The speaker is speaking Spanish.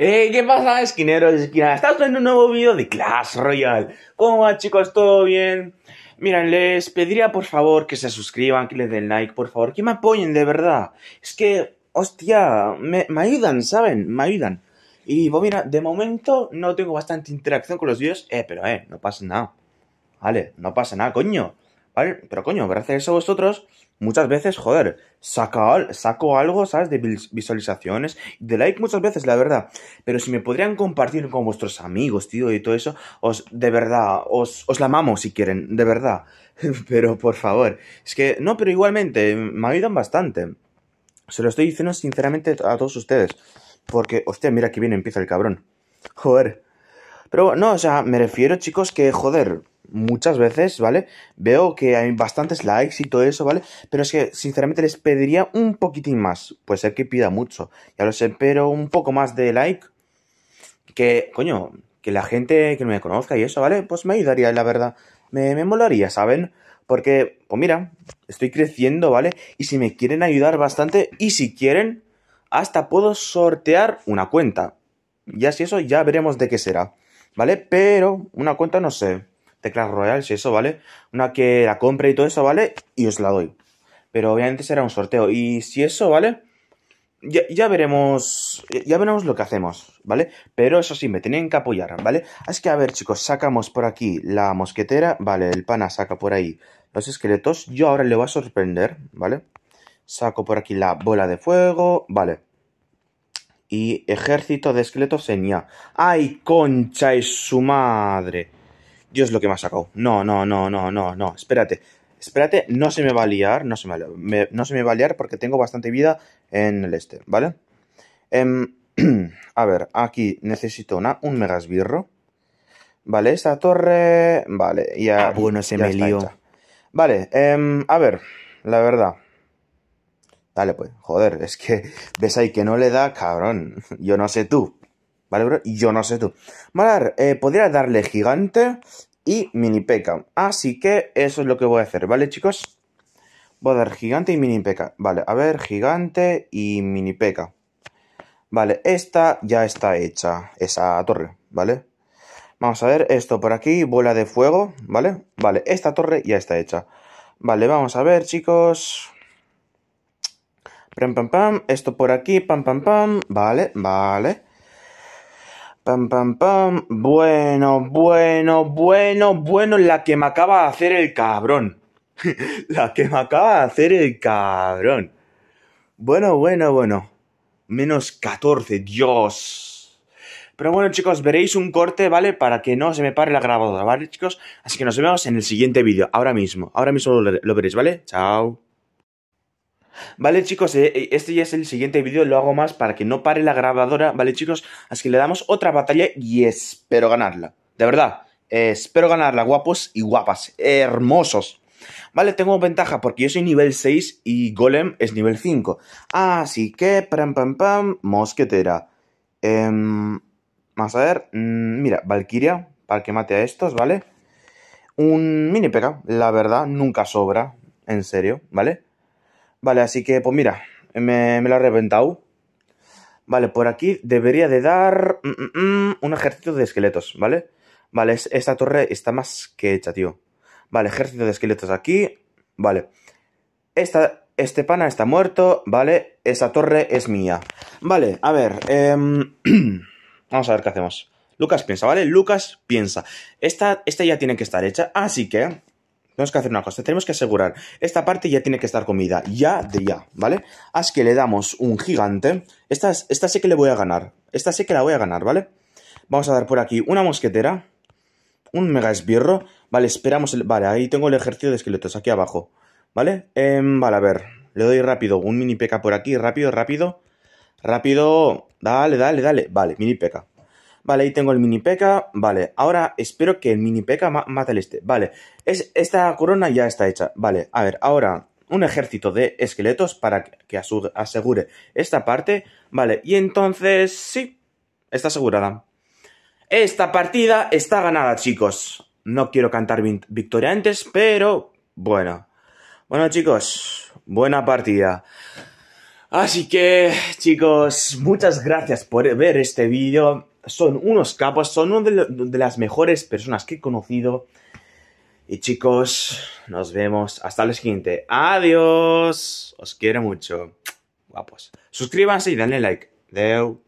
¡Eh! ¿qué pasa, esquineros y esquinas? en un nuevo vídeo de Clash Royale. ¿Cómo va, chicos? ¿Todo bien? Miren, les pediría por favor que se suscriban, que les den like, por favor, que me apoyen de verdad. Es que, hostia, me, me ayudan, ¿saben? Me ayudan. Y, pues, mira, de momento no tengo bastante interacción con los vídeos, eh, pero, eh, no pasa nada. Vale, no pasa nada, coño. Pero coño, gracias a vosotros, muchas veces, joder, saco algo, ¿sabes? De visualizaciones, de like muchas veces, la verdad. Pero si me podrían compartir con vuestros amigos, tío, y todo eso, os, de verdad, os, os la amamos si quieren, de verdad. pero por favor, es que, no, pero igualmente, me ayudan bastante. Se lo estoy diciendo sinceramente a todos ustedes. Porque, hostia, mira que bien empieza el cabrón. Joder. Pero no, o sea, me refiero, chicos, que, joder, muchas veces, ¿vale? Veo que hay bastantes likes y todo eso, ¿vale? Pero es que, sinceramente, les pediría un poquitín más. Puede ser que pida mucho, ya lo sé, pero un poco más de like. Que, coño, que la gente que no me conozca y eso, ¿vale? Pues me ayudaría, la verdad. Me, me molaría, ¿saben? Porque, pues mira, estoy creciendo, ¿vale? Y si me quieren ayudar bastante, y si quieren, hasta puedo sortear una cuenta. Ya si eso, ya veremos de qué será. ¿Vale? Pero una cuenta no sé teclas Royal, si eso, ¿vale? Una que la compre y todo eso, ¿vale? Y os la doy. Pero obviamente será un sorteo. Y si eso, ¿vale? Ya, veremos. Ya veremos lo que hacemos, ¿vale? Pero eso sí, me tienen que apoyar, ¿vale? Así que a ver, chicos, sacamos por aquí la mosquetera. Vale, el pana saca por ahí los esqueletos. Yo ahora le voy a sorprender, ¿vale? Saco por aquí la bola de fuego. Vale. Y ejército de esqueletos en ya. ¡Ay, concha es su madre! Dios lo que me ha sacado. No, no, no, no, no, no, espérate. Espérate, no se me va a liar, no se me, no se me va a liar porque tengo bastante vida en el este, ¿vale? Em, a ver, aquí necesito una, un megasbirro. Vale, esta torre... Vale, ya... Ah, bueno, se me lió. Vale, em, a ver, la verdad. Dale, pues, joder, es que ves ahí que no le da, cabrón. Yo no sé tú, ¿Vale, Yo no sé tú. Eh, podría darle gigante y mini peca. Así que eso es lo que voy a hacer, ¿vale, chicos? Voy a dar gigante y mini peca. Vale, a ver, gigante y mini peca. Vale, esta ya está hecha, esa torre, ¿vale? Vamos a ver, esto por aquí, bola de fuego, ¿vale? Vale, esta torre ya está hecha. Vale, vamos a ver, chicos. Pam, pam, pam, esto por aquí, pam, pam, pam, vale, vale. Pam, pam, pam. Bueno, bueno, bueno, bueno, la que me acaba de hacer el cabrón. la que me acaba de hacer el cabrón. Bueno, bueno, bueno. Menos 14, Dios. Pero bueno, chicos, veréis un corte, ¿vale? Para que no se me pare la grabadora, ¿vale, chicos? Así que nos vemos en el siguiente vídeo, ahora mismo. Ahora mismo lo, lo veréis, ¿vale? Chao. Vale chicos, eh, eh, este ya es el siguiente vídeo, lo hago más para que no pare la grabadora, vale chicos, así que le damos otra batalla y espero ganarla, de verdad, espero ganarla, guapos y guapas, hermosos. Vale, tengo ventaja porque yo soy nivel 6 y Golem es nivel 5. Así que, pam pam pam, mosquetera. Em, vamos a ver, mm, mira, Valkyria, para que mate a estos, ¿vale? Un mini pega, la verdad, nunca sobra, en serio, ¿vale? Vale, así que pues mira, me, lo ha reventado. Vale, por aquí debería de dar mm, mm, mm, un ejército de esqueletos, ¿vale? Vale, esta torre está más que hecha, tío. Vale, ejército de esqueletos aquí. Vale. Esta, este pana está muerto, ¿vale? Esa torre es mía. Vale, a ver. Em, vamos a ver qué hacemos. Lucas piensa, ¿vale? Lucas piensa. esta ya tiene que estar hecha, así que tenemos que hacer una cosa, tenemos que asegurar, esta parte ya tiene que estar comida, ya de ya, ¿vale? Así que le damos un gigante, esta, esta sé que le voy a ganar, esta sé que la voy a ganar, ¿vale? Vamos a dar por aquí una mosquetera, un mega esbirro, vale, esperamos, el, vale, ahí tengo el ejército de esqueletos, aquí abajo, ¿vale? Em, vale, a ver, le doy rápido, un mini peca por aquí, rápido, rápido, rápido, dale, dale, dale, vale, mini peca. Vale, ahí tengo el mini peca Vale, ahora espero que el mini peca mate al este. Vale, es, esta corona ya está hecha. Vale, a ver, ahora un ejército de esqueletos para que asegure esta parte. Vale, y entonces sí, está asegurada. Esta partida está ganada, chicos. No quiero cantar victoria antes, pero bueno. Bueno, chicos, buena partida. Así que, chicos, muchas gracias por ver este vídeo son unos capos, son una de, las mejores personas que he conocido. Y chicos, nos vemos hasta el siguiente. Adiós. Os quiero mucho. Guapos. Suscríbanse y denle like. Deu.